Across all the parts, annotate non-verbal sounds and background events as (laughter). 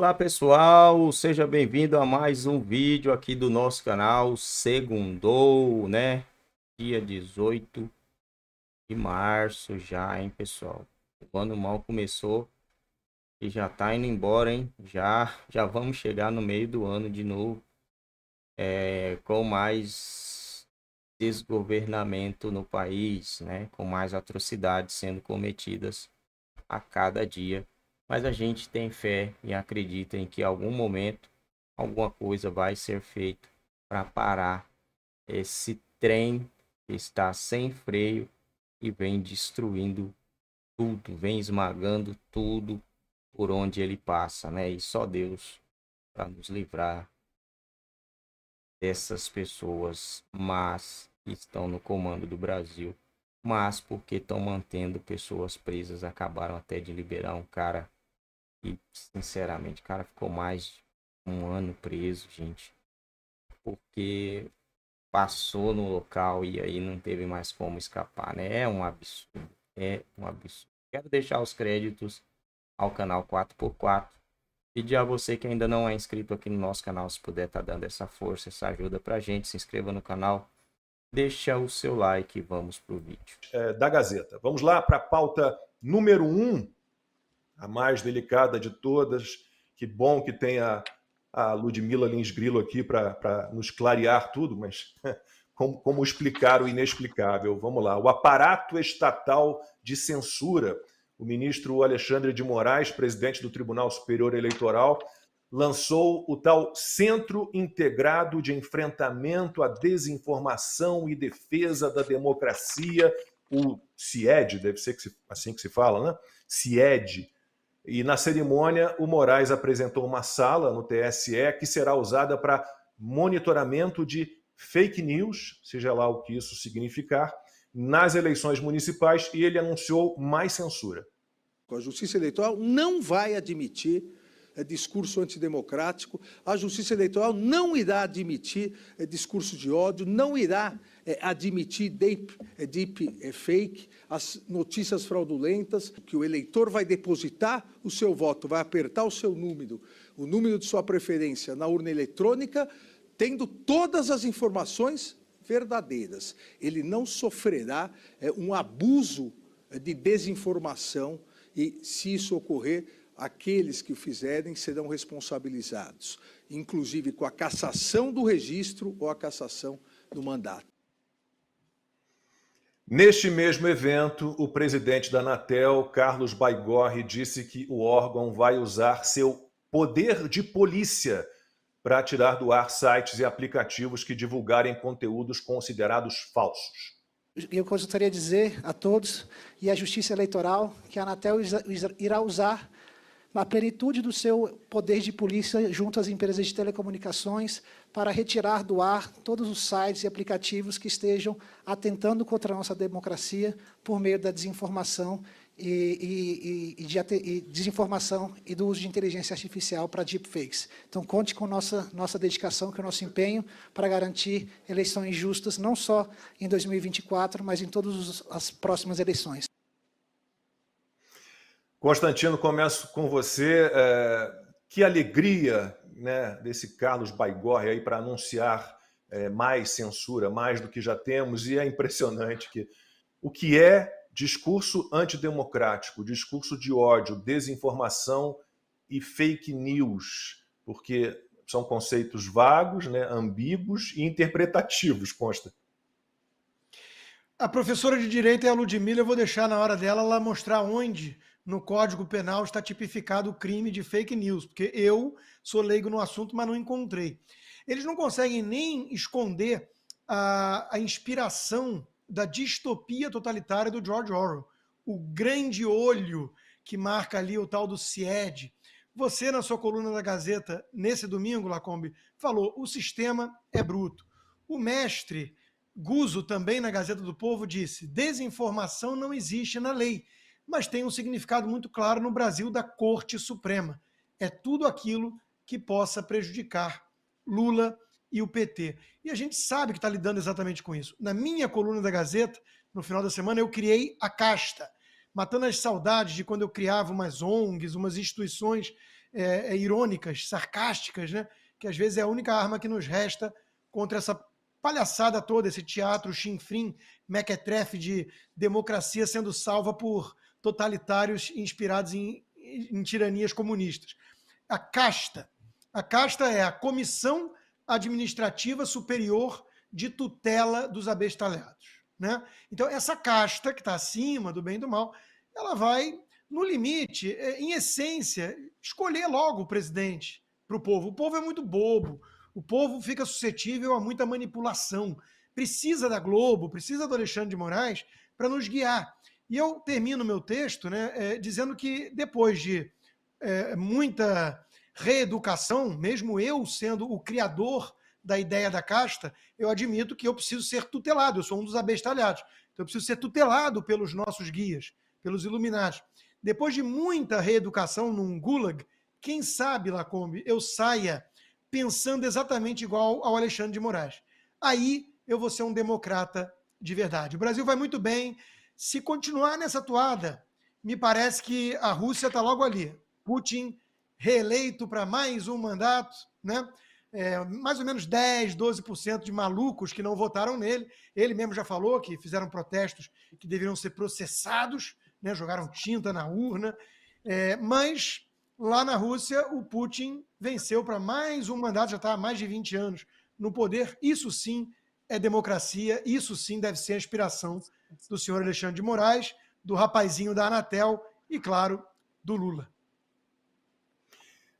Olá pessoal, seja bem-vindo a mais um vídeo aqui do nosso canal Segundou, né? Dia 18 de março já, hein pessoal? O ano mal começou e já tá indo embora, hein? Já, já vamos chegar no meio do ano de novo é, com mais desgovernamento no país, né? Com mais atrocidades sendo cometidas a cada dia mas a gente tem fé e acredita em que em algum momento alguma coisa vai ser feita para parar esse trem que está sem freio e vem destruindo tudo, vem esmagando tudo por onde ele passa, né? E só Deus para nos livrar dessas pessoas más que estão no comando do Brasil, mas porque estão mantendo pessoas presas, acabaram até de liberar um cara e, sinceramente, cara ficou mais de um ano preso, gente. Porque passou no local e aí não teve mais como escapar, né? É um absurdo. É um absurdo. Quero deixar os créditos ao canal 4x4. Pedir a você que ainda não é inscrito aqui no nosso canal, se puder estar tá dando essa força, essa ajuda pra gente, se inscreva no canal, deixa o seu like e vamos pro vídeo. É, da Gazeta. Vamos lá para a pauta número 1. Um a mais delicada de todas. Que bom que tem a, a Ludmila Lins Grilo aqui para nos clarear tudo, mas (laughs) como, como explicar o inexplicável? Vamos lá. O aparato estatal de censura. O ministro Alexandre de Moraes, presidente do Tribunal Superior Eleitoral, lançou o tal Centro Integrado de Enfrentamento à Desinformação e Defesa da Democracia, o CIED, deve ser que se, assim que se fala, né? CIED, e na cerimônia, o Moraes apresentou uma sala no TSE que será usada para monitoramento de fake news, seja lá o que isso significar, nas eleições municipais e ele anunciou mais censura. A Justiça Eleitoral não vai admitir é, discurso antidemocrático. A justiça eleitoral não irá admitir é, discurso de ódio, não irá é, admitir deep, deep fake, as notícias fraudulentas, que o eleitor vai depositar o seu voto, vai apertar o seu número, o número de sua preferência na urna eletrônica, tendo todas as informações verdadeiras. Ele não sofrerá é, um abuso de desinformação e, se isso ocorrer, aqueles que o fizerem serão responsabilizados, inclusive com a cassação do registro ou a cassação do mandato. Neste mesmo evento, o presidente da Anatel, Carlos Baigorre, disse que o órgão vai usar seu poder de polícia para tirar do ar sites e aplicativos que divulgarem conteúdos considerados falsos. Eu gostaria de dizer a todos e à Justiça Eleitoral que a Anatel irá usar na plenitude do seu poder de polícia junto às empresas de telecomunicações para retirar do ar todos os sites e aplicativos que estejam atentando contra a nossa democracia por meio da desinformação e, e, e, de, e desinformação e do uso de inteligência artificial para deepfakes. Então, conte com nossa, nossa dedicação, com é o nosso empenho para garantir eleições justas, não só em 2024, mas em todas as próximas eleições. Constantino, começo com você. É, que alegria né, desse Carlos Baigorre aí para anunciar é, mais censura, mais do que já temos, e é impressionante que o que é discurso antidemocrático, discurso de ódio, desinformação e fake news, porque são conceitos vagos, né, ambíguos e interpretativos, consta. A professora de Direito é a Ludmilla, eu vou deixar na hora dela ela mostrar onde no Código Penal está tipificado o crime de fake news, porque eu sou leigo no assunto, mas não encontrei. Eles não conseguem nem esconder a, a inspiração da distopia totalitária do George Orwell, o grande olho que marca ali o tal do CIED. Você, na sua coluna da Gazeta, nesse domingo, Lacombe, falou: o sistema é bruto. O mestre Guzo, também na Gazeta do Povo, disse: desinformação não existe na lei mas tem um significado muito claro no Brasil da Corte Suprema. É tudo aquilo que possa prejudicar Lula e o PT. E a gente sabe que está lidando exatamente com isso. Na minha coluna da Gazeta, no final da semana, eu criei a casta, matando as saudades de quando eu criava umas ONGs, umas instituições é, é, irônicas, sarcásticas, né? que às vezes é a única arma que nos resta contra essa palhaçada toda, esse teatro chinfrim, mequetrefe de democracia sendo salva por totalitários inspirados em, em tiranias comunistas. A casta. A casta é a comissão administrativa superior de tutela dos abestalhados. Né? Então, essa casta que está acima do bem e do mal, ela vai, no limite, é, em essência, escolher logo o presidente para o povo. O povo é muito bobo, o povo fica suscetível a muita manipulação. Precisa da Globo, precisa do Alexandre de Moraes para nos guiar. E eu termino meu texto né, é, dizendo que depois de é, muita reeducação, mesmo eu sendo o criador da ideia da casta, eu admito que eu preciso ser tutelado, eu sou um dos abestalhados. Então eu preciso ser tutelado pelos nossos guias, pelos iluminados. Depois de muita reeducação num gulag, quem sabe, Lacombe, eu saia pensando exatamente igual ao Alexandre de Moraes. Aí eu vou ser um democrata de verdade. O Brasil vai muito bem, se continuar nessa toada, me parece que a Rússia está logo ali. Putin reeleito para mais um mandato, né? É, mais ou menos 10, 12% de malucos que não votaram nele. Ele mesmo já falou que fizeram protestos que deveriam ser processados, né? jogaram tinta na urna. É, mas lá na Rússia, o Putin venceu para mais um mandato, já está há mais de 20 anos no poder. Isso sim é democracia, isso sim deve ser a inspiração do senhor Alexandre de Moraes, do rapazinho da Anatel e, claro, do Lula.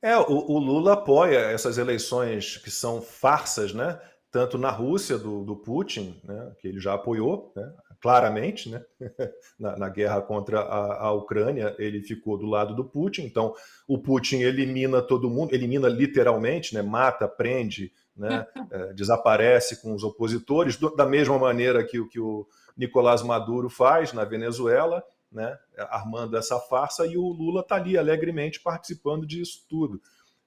É, o, o Lula apoia essas eleições que são farsas, né? Tanto na Rússia do, do Putin, né? que ele já apoiou, né? claramente, né? (laughs) na, na, guerra contra a, a, Ucrânia, ele ficou do lado do Putin. Então, o Putin elimina todo mundo, elimina literalmente, né? mata, prende, né? É, desaparece com os opositores, da mesma maneira que, que o Nicolás Maduro faz na Venezuela, né? armando essa farsa, e o Lula está ali alegremente participando disso tudo.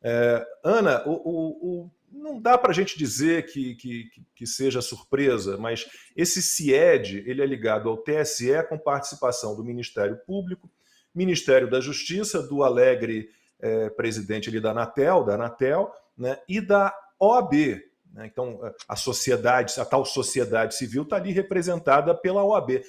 É, Ana, o, o, o, não dá para a gente dizer que, que, que, seja surpresa, mas esse CIED ele é ligado ao TSE com participação do Ministério Público, Ministério da Justiça, do alegre é, presidente ali da Anatel, da Anatel, né, e da OAB. Né? Então, eh, a sociedade, a tal sociedade civil está ali representada pela OAB.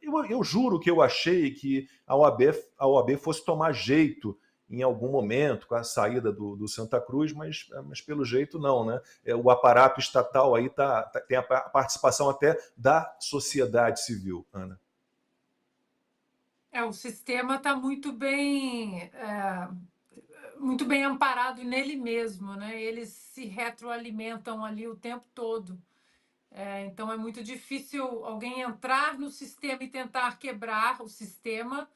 Eu, eu, juro que eu achei que a OAB, a OAB fosse tomar jeito em algum momento com a saída do, do Santa Cruz, mas, mas pelo jeito não, né? É, o aparato estatal aí tá, tá tem a participação até da sociedade civil, Ana. É, o sistema está muito bem. Eh, muito bem amparado nele mesmo, né? Eles se retroalimentam ali o tempo todo. É, então é muito difícil alguém entrar no sistema e tentar quebrar o sistema.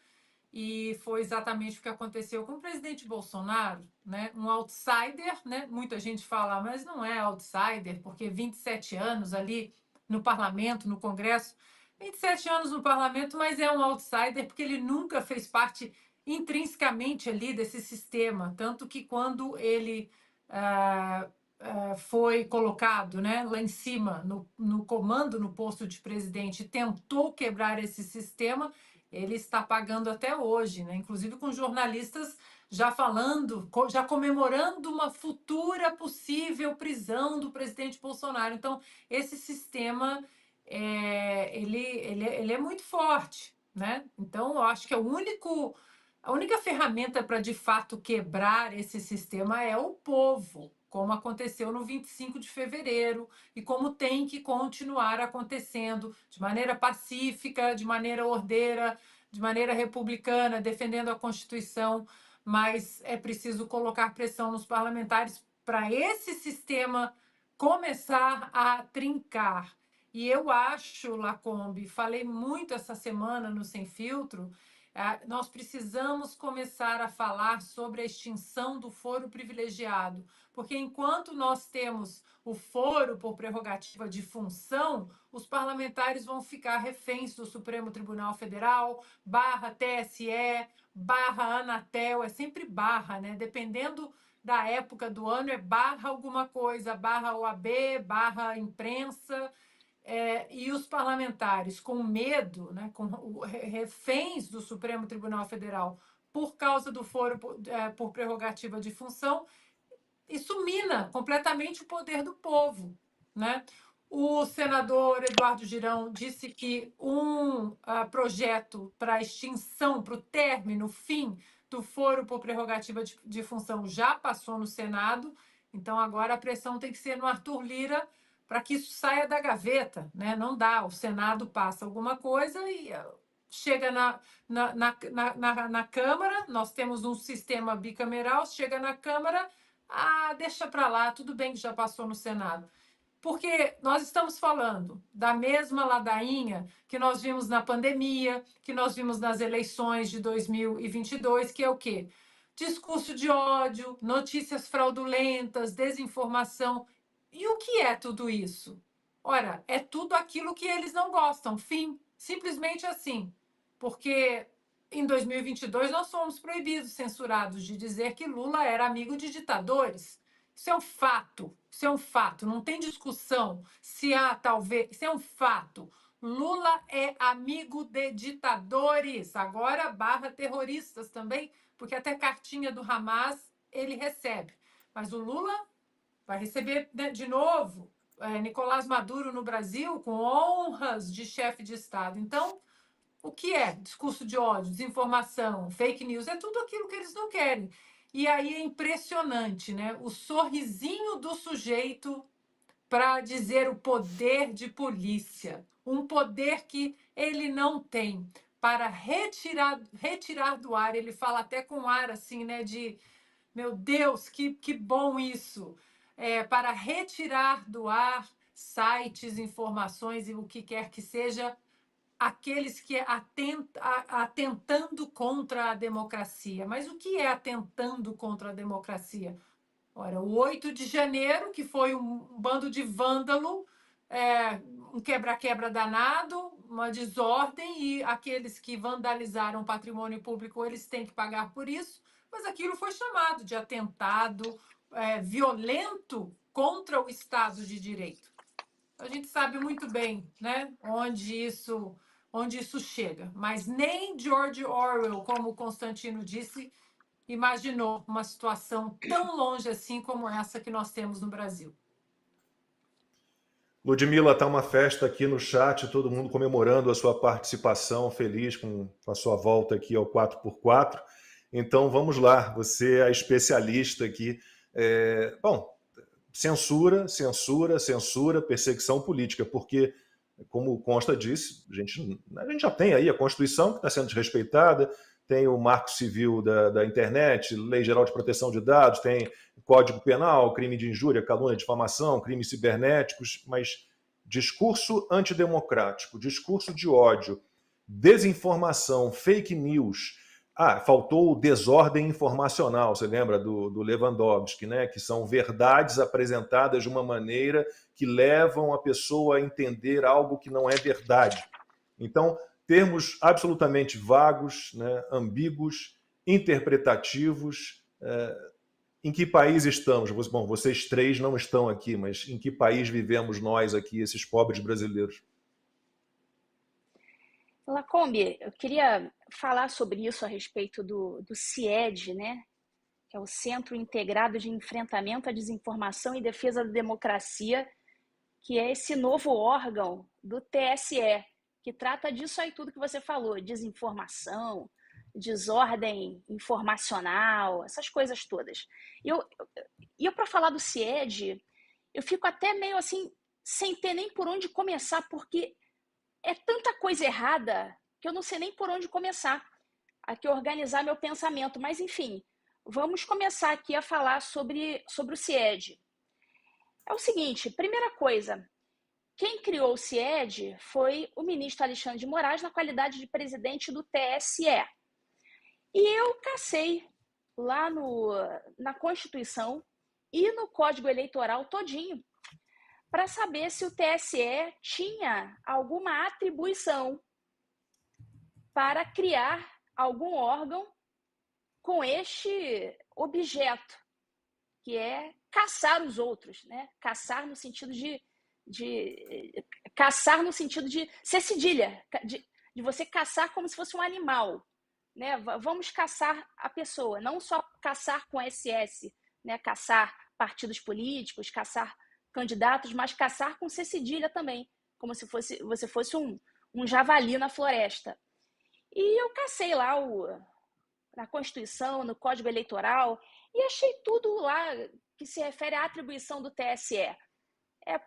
E foi exatamente o que aconteceu com o presidente Bolsonaro, né? Um outsider, né? Muita gente fala, mas não é outsider, porque 27 anos ali no parlamento, no Congresso, 27 anos no parlamento, mas é um outsider porque ele nunca fez parte intrinsecamente ali desse sistema, tanto que quando ele ah, ah, foi colocado né, lá em cima, no, no comando, no posto de presidente, tentou quebrar esse sistema, ele está pagando até hoje, né? inclusive com jornalistas já falando, já comemorando uma futura possível prisão do presidente Bolsonaro. Então, esse sistema é, ele, ele, é, ele é muito forte. Né? Então, eu acho que é o único a única ferramenta para de fato quebrar esse sistema é o povo, como aconteceu no 25 de fevereiro e como tem que continuar acontecendo de maneira pacífica, de maneira ordeira, de maneira republicana, defendendo a Constituição, mas é preciso colocar pressão nos parlamentares para esse sistema começar a trincar. E eu acho, Lacombe, falei muito essa semana no Sem Filtro, ah, nós precisamos começar a falar sobre a extinção do foro privilegiado, porque enquanto nós temos o foro por prerrogativa de função, os parlamentares vão ficar reféns do Supremo Tribunal Federal, barra TSE, barra Anatel, é sempre barra, né? Dependendo da época do ano, é barra alguma coisa, barra OAB, barra imprensa é, e os parlamentares com medo, né, com reféns do Supremo Tribunal Federal por causa do foro por, é, por prerrogativa de função, isso mina completamente o poder do povo. Né? O senador Eduardo Girão disse que um uh, projeto para extinção, para o término, fim do foro por prerrogativa de, de, função já passou no Senado, então agora a pressão tem que ser no Arthur Lira para que isso saia da gaveta. Né? Não dá, o Senado passa alguma coisa e eh, chega na, na, na, na, na Câmara, nós temos um sistema bicameral, chega na Câmara, ah, deixa para lá, tudo bem que já passou no Senado. Porque nós estamos falando da mesma ladainha que nós vimos na pandemia, que nós vimos nas eleições de 2022, que é o quê? Discurso de ódio, notícias fraudulentas, desinformação. E o que é tudo isso? Ora, é tudo aquilo que eles não gostam, fim. Simplesmente assim. Porque em 2022 nós fomos proibidos, censurados de dizer que Lula era amigo de ditadores. Isso é um fato. Isso é um fato. Não tem discussão se há talvez. Isso é um fato. Lula é amigo de ditadores, agora barra terroristas também, porque até cartinha do Hamas ele recebe. Mas o Lula Vai receber né, de novo é, Nicolás Maduro no Brasil com honras de chefe de Estado. Então, o que é discurso de ódio, desinformação, fake news? É tudo aquilo que eles não querem. E aí é impressionante, né? O sorrisinho do sujeito para dizer o poder de polícia, um poder que ele não tem para retirar, retirar do ar. Ele fala até com ar assim, né? De meu Deus, que, que bom isso! é, para retirar do ar sites, informações e o que quer que seja, aqueles que atenta, atentando contra a democracia. Mas o que é atentando contra a democracia? Ora, o 8 de janeiro, que foi um bando de vândalo, é, um quebra-quebra danado, uma desordem, e aqueles que vandalizaram o patrimônio público, eles têm que pagar por isso. Mas aquilo foi chamado de atentado, é, violento contra o Estado de Direito. A gente sabe muito bem né, onde, isso, onde isso chega, mas nem George Orwell, como Constantino disse, imaginou uma situação tão longe assim como essa que nós temos no Brasil. Ludmila, tá uma festa aqui no chat, todo mundo comemorando a sua participação, feliz com a sua volta aqui ao 4x4. Então vamos lá, você é a especialista aqui é, bom, censura, censura, censura, perseguição política, porque, como Consta disse, a gente, a gente já tem aí a Constituição que está sendo desrespeitada, tem o Marco Civil da, da Internet, Lei Geral de Proteção de Dados, tem Código Penal, crime de injúria, calúnia, difamação, crimes cibernéticos, mas discurso antidemocrático, discurso de ódio, desinformação, fake news, ah, faltou desordem informacional, você lembra do, do Lewandowski, né? Que são verdades apresentadas de uma maneira que levam a pessoa a entender algo que não é verdade. Então, termos absolutamente vagos, né, ambíguos, interpretativos. É, em que país estamos? Bom, vocês três não estão aqui, mas em que país vivemos nós aqui, esses pobres brasileiros? Lacombe, eu queria falar sobre isso a respeito do, do CIED, né? que é o Centro Integrado de Enfrentamento à Desinformação e Defesa da Democracia, que é esse novo órgão do TSE, que trata disso aí tudo que você falou, desinformação, desordem informacional, essas coisas todas. E eu, eu para falar do CIED, eu fico até meio assim, sem ter nem por onde começar, porque é tanta coisa errada que eu não sei nem por onde começar aqui organizar meu pensamento, mas enfim, vamos começar aqui a falar sobre, sobre o CIED. É o seguinte, primeira coisa, quem criou o CIED foi o ministro Alexandre de Moraes na qualidade de presidente do TSE. E eu cacei lá no, na Constituição e no Código Eleitoral todinho para saber se o TSE tinha alguma atribuição para criar algum órgão com este objeto, que é caçar os outros, né? Caçar no sentido de, de caçar no sentido de ser cedilha, de, de você caçar como se fosse um animal, né? Vamos caçar a pessoa, não só caçar com SS, né? Caçar partidos políticos, caçar candidatos, mas caçar com C cedilha também, como se fosse, você fosse um, um javali na floresta. E eu cacei lá o, na Constituição, no Código Eleitoral, e achei tudo lá que se refere à atribuição do TSE. É,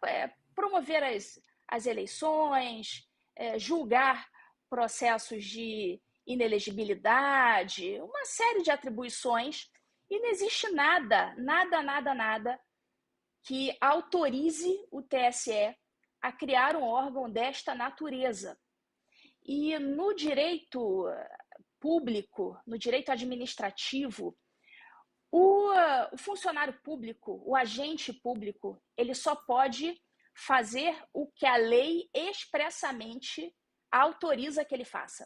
é promover as, as eleições, é, julgar processos de inelegibilidade, uma série de atribuições, e não existe nada, nada, nada, nada que autorize o TSE a criar um órgão desta natureza. E no direito eh, público, no direito administrativo, o, eh, o, funcionário público, o agente público, ele só pode fazer o que a lei expressamente autoriza que ele faça.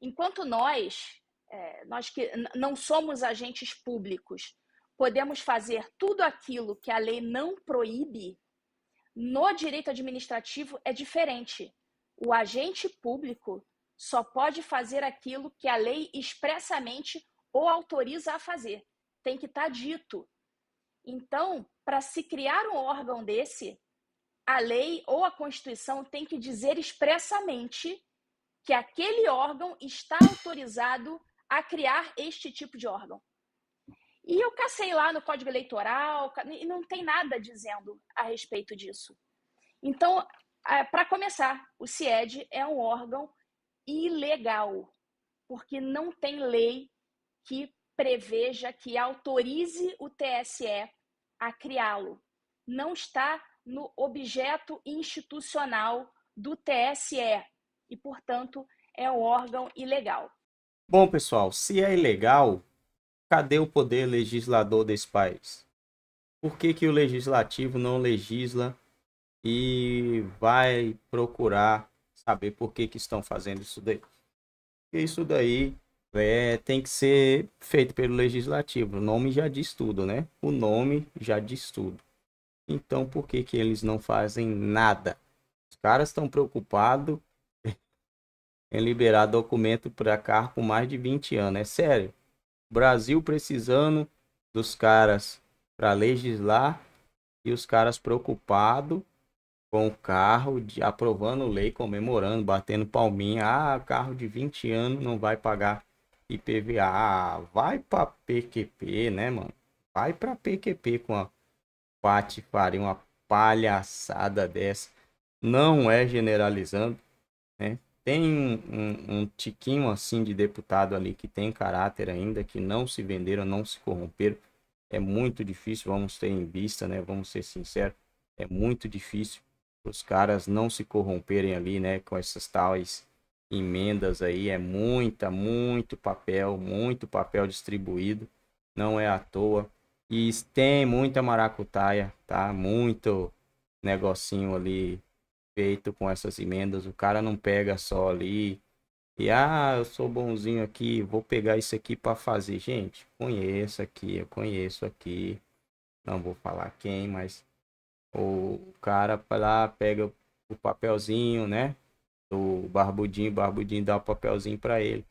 Enquanto nós, é, nós que não somos agentes públicos, podemos fazer tudo aquilo que a lei não proíbe, no direito administrativo é diferente. O agente público só pode fazer aquilo que a lei expressamente o autoriza a fazer. Tem que estar tá dito. Então, para se criar um órgão desse, a lei ou a Constituição tem que dizer expressamente que aquele órgão está autorizado a criar este tipo de órgão. E eu cacei lá no código eleitoral e não tem nada dizendo a respeito disso. Então, é, para começar, o CIED é um órgão ilegal, porque não tem lei que preveja, que autorize o TSE a criá-lo. Não está no objeto institucional do TSE e, portanto, é um órgão ilegal. Bom, pessoal, se é ilegal, Cadê o poder legislador desse país? Por que, que o legislativo não legisla e vai procurar saber por que, que estão fazendo isso daí? Porque isso daí é, tem que ser feito pelo legislativo. O nome já diz tudo, né? O nome já diz tudo. Então, por que, que eles não fazem nada? Os caras estão preocupados (laughs) em liberar documento para carro mais de 20 anos. É sério. Brasil precisando dos caras para legislar e os caras preocupados com o carro, de, aprovando lei, comemorando, batendo palminha. Ah, carro de 20 anos não vai pagar IPVA. Ah, vai para PQP, né, mano? Vai para PQP com a patifaria, uma palhaçada dessa. Não é generalizando, né? Tem um, um tiquinho assim de deputado ali que tem caráter ainda, que não se venderam, não se corromperam. É muito difícil, vamos ter em vista, né? Vamos ser sinceros, é muito difícil os caras não se corromperem ali, né? Com essas tais emendas aí. É muita, muito papel, muito papel distribuído. Não é à toa. E tem muita maracutaia, tá? Muito negocinho ali feito com essas emendas. O cara não pega só ali e ah, eu sou bonzinho aqui, vou pegar isso aqui para fazer. Gente, conheço aqui, eu conheço aqui. Não vou falar quem, mas o cara lá pega o papelzinho, né? O barbudinho, barbudinho dá o papelzinho para ele.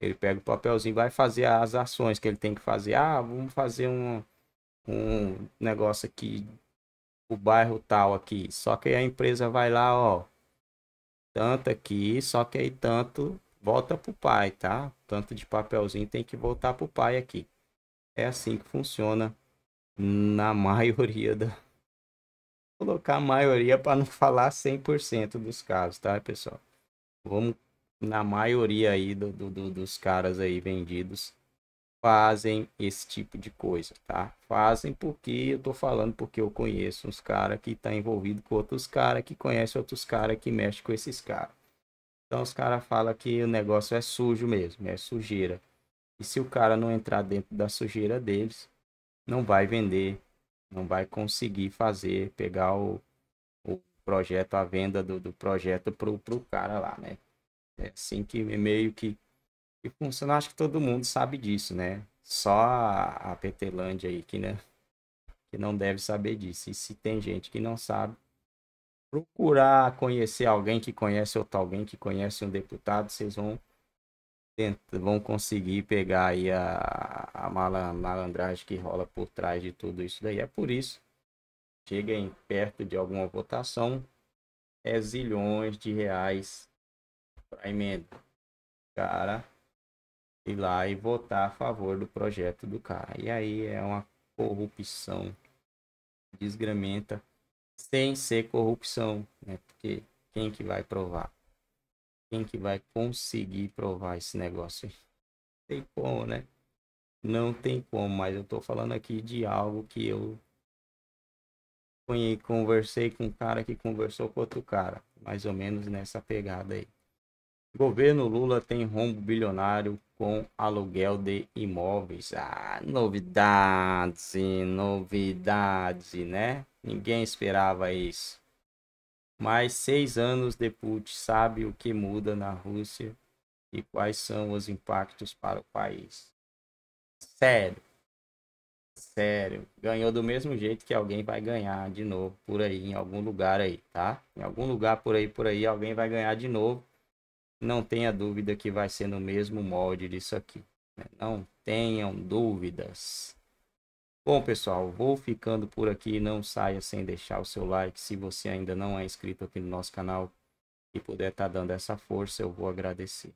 Ele pega o papelzinho, vai fazer as ações que ele tem que fazer. Ah, vamos fazer um, um negócio aqui o bairro tal aqui. Só que a empresa vai lá, ó, tanto aqui, só que aí tanto volta pro pai, tá? Tanto de papelzinho tem que voltar pro pai aqui. É assim que funciona na (laughs) maioria da colocar a maioria para não falar 100% dos casos, tá, pessoal? Vamos na maioria aí do, do, do, dos caras aí vendidos fazem esse tipo de coisa, tá? Fazem porque eu tô falando porque eu conheço uns caras que tá envolvido com outros caras, que conhece outros caras, que mexe com esses caras. Então os caras falam que o negócio é sujo mesmo, é sujeira. E se o cara não entrar dentro da sujeira deles, não vai vender, não vai conseguir fazer, pegar o, o projeto, a venda do, do projeto pro, pro cara lá, né? É assim que meio que funciona, acho que todo mundo sabe disso, né? Só a Petelândia aí que, né, que não deve saber disso. E se tem gente que não sabe, procurar conhecer alguém que conhece outro alguém que conhece um deputado, vocês vão tentar, vão conseguir pegar aí a, a malandragem que rola por trás de tudo isso daí. É por isso, cheguem perto de alguma votação, é zilhões de reais para emenda. Cara, ir lá e votar a favor do projeto do cara. E aí é uma corrupção desgramenta sem ser corrupção, né? Porque quem que vai provar? Quem que vai conseguir provar esse negócio? Tem como, né? Não tem como, mas eu tô falando aqui de algo que eu conversei com um cara que conversou com outro cara, mais ou menos nessa pegada aí. Governo Lula tem rombo bilionário com aluguel de imóveis. Ah, novidade, novidade, né? Ninguém esperava isso. Mas seis anos depois, sabe o que muda na Rússia e quais são os impactos para o país? Sério. Sério. Ganhou do mesmo jeito que alguém vai ganhar de novo por aí, em algum lugar aí, tá? Em algum lugar por aí, por aí, alguém vai ganhar de novo não tenha dúvida que vai ser no mesmo molde disso aqui. Né? Não tenham dúvidas. Bom, pessoal, vou ficando por aqui. Não saia sem deixar o seu like. Se você ainda não é inscrito aqui no nosso canal e puder estar tá dando essa força, eu vou agradecer.